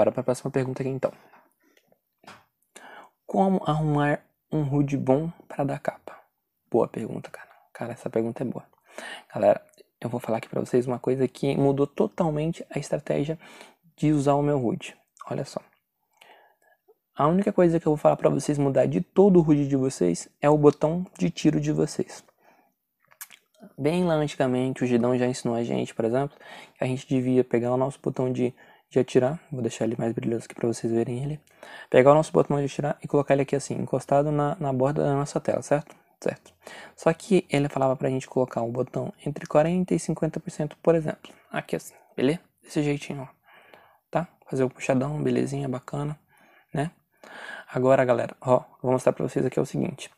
Bora para a próxima pergunta aqui então. Como arrumar um HUD bom para dar capa? Boa pergunta, cara. Cara, essa pergunta é boa. Galera, eu vou falar aqui para vocês uma coisa que mudou totalmente a estratégia de usar o meu HUD. Olha só. A única coisa que eu vou falar para vocês mudar de todo o HUD de vocês é o botão de tiro de vocês. Bem lá antigamente, o Gidão já ensinou a gente, por exemplo, que a gente devia pegar o nosso botão de de atirar, vou deixar ele mais brilhoso aqui para vocês verem ele. Pegar o nosso botão de atirar e colocar ele aqui assim, encostado na, na borda da nossa tela, certo? Certo. Só que ele falava para a gente colocar o um botão entre 40% e 50%, por exemplo. Aqui assim, beleza? Desse jeitinho, ó. Tá? Fazer o puxadão, belezinha, bacana, né? Agora, galera, ó, vou mostrar para vocês aqui é o seguinte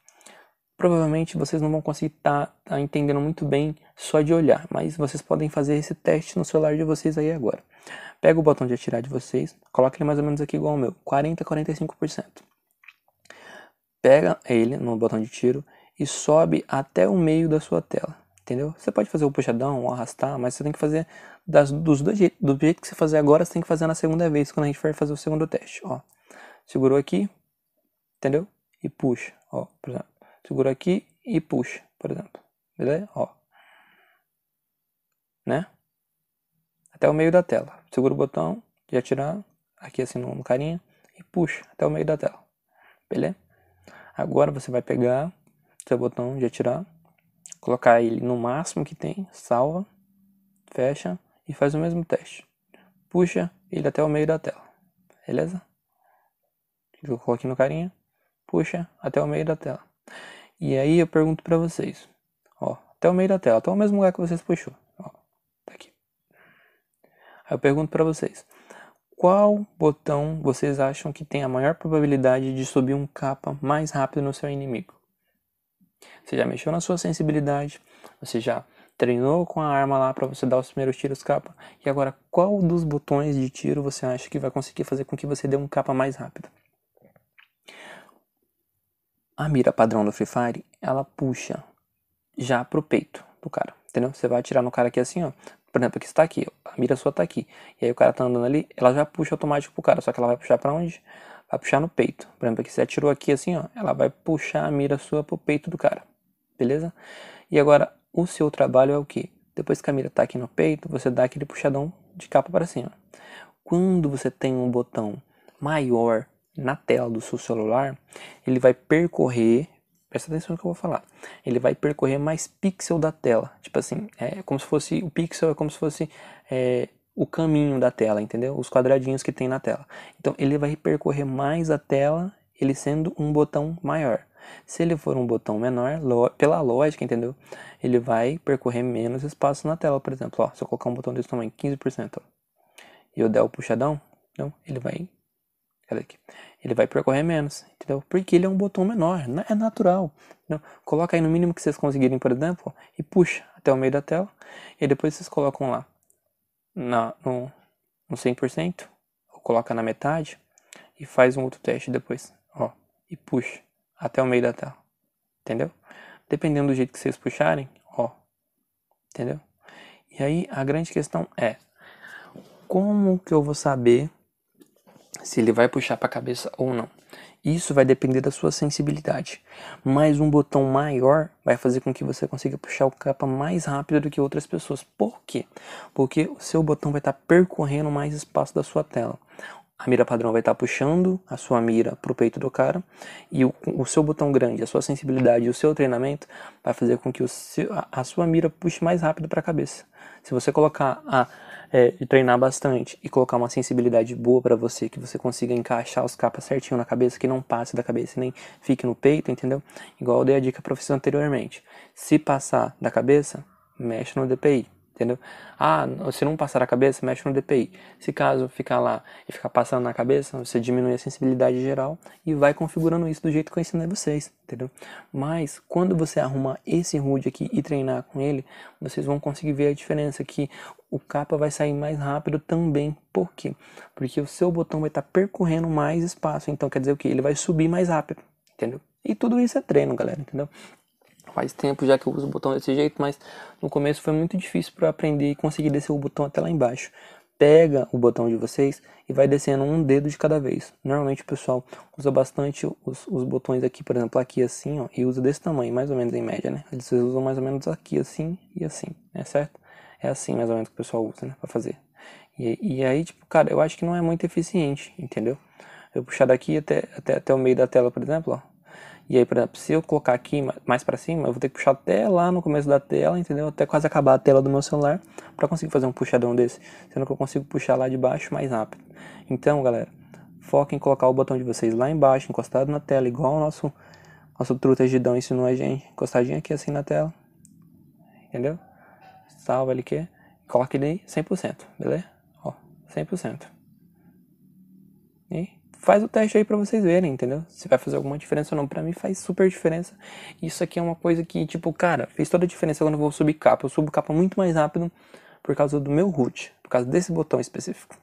provavelmente vocês não vão conseguir estar tá, tá entendendo muito bem só de olhar, mas vocês podem fazer esse teste no celular de vocês aí agora. Pega o botão de atirar de vocês, coloca ele mais ou menos aqui igual ao meu, 40 45%. Pega ele no botão de tiro e sobe até o meio da sua tela, entendeu? Você pode fazer o puxadão, o arrastar, mas você tem que fazer das, dos dois jeitos. Do jeito que você fazer agora, você tem que fazer na segunda vez, quando a gente for fazer o segundo teste, ó. Segurou aqui, entendeu? E puxa, ó, por exemplo segura aqui e puxa, por exemplo. Beleza? Ó. Né? Até o meio da tela. Segura o botão de atirar aqui assim no carinha e puxa até o meio da tela. Beleza? Agora você vai pegar seu botão de atirar, colocar ele no máximo que tem, salva, fecha e faz o mesmo teste. Puxa ele até o meio da tela. Beleza? Eu coloquei no carinha, puxa até o meio da tela. E aí eu pergunto para vocês, ó, até o meio da tela, até o mesmo lugar que vocês puxou, ó, tá aqui. Aí eu pergunto para vocês, qual botão vocês acham que tem a maior probabilidade de subir um capa mais rápido no seu inimigo? Você já mexeu na sua sensibilidade, você já treinou com a arma lá para você dar os primeiros tiros capa, e agora qual dos botões de tiro você acha que vai conseguir fazer com que você dê um capa mais rápido? a mira padrão do Free Fire, ela puxa já pro peito do cara, entendeu? Você vai atirar no cara aqui assim, ó. Por exemplo, aqui está aqui, ó. a mira sua tá aqui. E aí o cara tá andando ali, ela já puxa automático pro cara, só que ela vai puxar para onde? Vai puxar no peito. Por exemplo, aqui você atirou aqui assim, ó, ela vai puxar a mira sua pro peito do cara. Beleza? E agora o seu trabalho é o que? Depois que a mira tá aqui no peito, você dá aquele puxadão de capa para cima. Quando você tem um botão maior na tela do seu celular, ele vai percorrer, presta atenção no que eu vou falar, ele vai percorrer mais pixel da tela. Tipo assim, é como se fosse, o pixel é como se fosse é, o caminho da tela, entendeu? Os quadradinhos que tem na tela. Então ele vai percorrer mais a tela, ele sendo um botão maior. Se ele for um botão menor, pela lógica, entendeu? Ele vai percorrer menos espaço na tela, por exemplo. Ó, se eu colocar um botão desse tamanho, 15%, ó, e eu der o puxadão, então ele vai ele vai percorrer menos, entendeu? Porque ele é um botão menor, é natural. Entendeu? Coloca aí no mínimo que vocês conseguirem, por exemplo, e puxa até o meio da tela. E depois vocês colocam lá na, no, no 100%, ou coloca na metade, e faz um outro teste depois, ó, e puxa até o meio da tela, entendeu? Dependendo do jeito que vocês puxarem, ó, entendeu? E aí a grande questão é, como que eu vou saber se ele vai puxar para a cabeça ou não. Isso vai depender da sua sensibilidade. Mas um botão maior vai fazer com que você consiga puxar o capa mais rápido do que outras pessoas. Por quê? Porque o seu botão vai estar tá percorrendo mais espaço da sua tela. A mira padrão vai estar tá puxando a sua mira para o peito do cara e o, o, seu botão grande, a sua sensibilidade e o seu treinamento vai fazer com que seu, a, a sua mira puxe mais rápido para a cabeça. Se você colocar a é, treinar bastante e colocar uma sensibilidade boa para você, que você consiga encaixar os capas certinho na cabeça, que não passe da cabeça nem fique no peito, entendeu? Igual eu dei a dica para vocês anteriormente. Se passar da cabeça, mexe no DPI entendeu? Ah, se não passar a cabeça, mexe no DPI. Se caso ficar lá e ficar passando na cabeça, você diminui a sensibilidade geral e vai configurando isso do jeito que eu ensinei vocês, entendeu? Mas quando você arrumar esse RUD aqui e treinar com ele, vocês vão conseguir ver a diferença que o capa vai sair mais rápido também. Por quê? Porque o seu botão vai estar tá percorrendo mais espaço, então quer dizer o que? Ele vai subir mais rápido, entendeu? E tudo isso é treino, galera, entendeu? Faz tempo já que eu uso o botão desse jeito, mas no começo foi muito difícil para aprender e conseguir descer o botão até lá embaixo. Pega o botão de vocês e vai descendo um dedo de cada vez. Normalmente o pessoal usa bastante os, os botões aqui, por exemplo, aqui assim, ó, e usa desse tamanho, mais ou menos em média, né? Eles usam mais ou menos aqui assim e assim, né? Certo? É assim mais ou menos que o pessoal usa, né? Pra fazer. E, e aí, tipo, cara, eu acho que não é muito eficiente, entendeu? Eu puxar daqui até, até, até o meio da tela, por exemplo, ó e aí, por exemplo, se eu colocar aqui mais para cima, eu vou ter que puxar até lá no começo da tela, entendeu? Até quase acabar a tela do meu celular para conseguir fazer um puxadão desse, sendo que eu consigo puxar lá de baixo mais rápido. Então, galera, foca em colocar o botão de vocês lá embaixo, encostado na tela, igual o nosso nosso dão ensinou a gente, encostadinho aqui assim na tela. Entendeu? Salva ele que coloque ele 100%, beleza? Ó, 100%. E faz o teste aí para vocês verem, entendeu? Se vai fazer alguma diferença ou não. Para mim faz super diferença. Isso aqui é uma coisa que, tipo, cara, fez toda a diferença quando eu vou subir capa. Eu subo capa muito mais rápido por causa do meu root, por causa desse botão específico.